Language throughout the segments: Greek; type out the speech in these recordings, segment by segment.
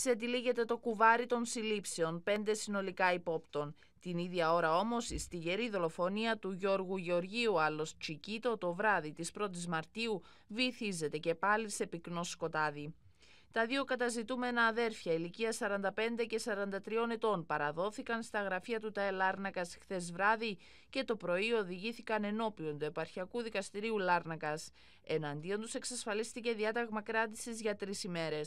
ξετυλίγεται το κουβάρι των συλλήψεων, πέντε συνολικά υπόπτων. Την ίδια ώρα όμως, στη στιγερή δολοφονία του Γιώργου Γεωργίου, άλλος Τσικίτο, το βράδυ της 1 η Μαρτίου, βυθίζεται και πάλι σε πυκνό σκοτάδι. Τα δύο καταζητούμενα αδέρφια ηλικία 45 και 43 ετών παραδόθηκαν στα γραφεία του ΤΑΕ Λάρνακας χθες βράδυ και το πρωί οδηγήθηκαν ενώπιον του Επαρχιακού Δικαστηρίου Λάρνακας. Εναντίον τους εξασφαλίστηκε διάταγμα κράτησης για τρεις ημέρες.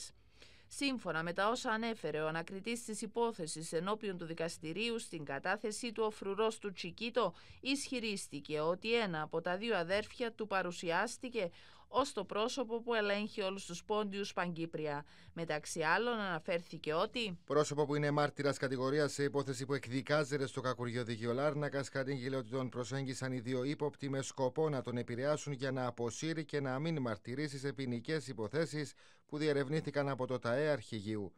Σύμφωνα με τα όσα ανέφερε ο ανακριτής της υπόθεσης ενώπιον του δικαστηρίου στην κατάθεσή του, ο φρουρός του Τσικίτο ισχυρίστηκε ότι ένα από τα δύο αδέρφια του παρουσιάστηκε ως το πρόσωπο που ελέγχει όλους τους πόντιους Παγκύπρια. Μεταξύ άλλων αναφέρθηκε ότι «Πρόσωπο που είναι μάρτυρας κατηγορίας σε υπόθεση που εκδικάζεται στο κακουργείο Λάρνακας κατήγγειλε ότι τον προσέγγισαν οι δύο ύποπτοι με σκοπό να τον επηρεάσουν για να αποσύρει και να μην μαρτυρήσει σε ποινικές υποθέσεις που διερευνήθηκαν από το ΤΑΕ Αρχηγείου.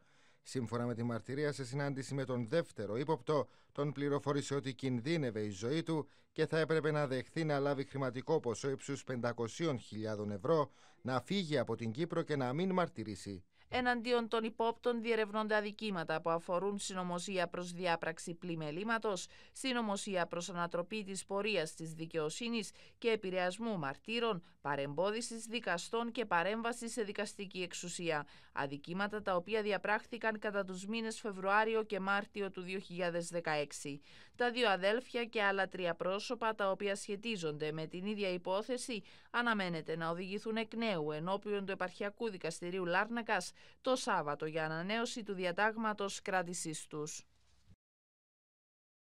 Σύμφωνα με τη μαρτυρία σε συνάντηση με τον δεύτερο ύποπτο, τον πληροφόρησε ότι κινδύνευε η ζωή του και θα έπρεπε να δεχθεί να λάβει χρηματικό ποσό ύψους 500.000 ευρώ, να φύγει από την Κύπρο και να μην μαρτυρήσει εναντίον των υπόπτων διερευνώνται αδικήματα που αφορούν συνωμοσία προς διάπραξη πλημελήματος, συνωμοσία προς ανατροπή της πορείας της δικαιοσύνης και επηρεασμού μαρτύρων, παρεμπόδιση δικαστών και παρέμβαση σε δικαστική εξουσία. Αδικήματα τα οποία διαπράχθηκαν κατά τους μήνες Φεβρουάριο και Μάρτιο του 2016. Τα δύο αδέλφια και άλλα τρία πρόσωπα τα οποία σχετίζονται με την ίδια υπόθεση αναμένεται να οδηγηθούν εκ νέου ενώπιον του Επαρχιακού Δικαστηρίου Λάρνακας το Σάββατο για ανανέωση του διατάγματος κράτησής τους.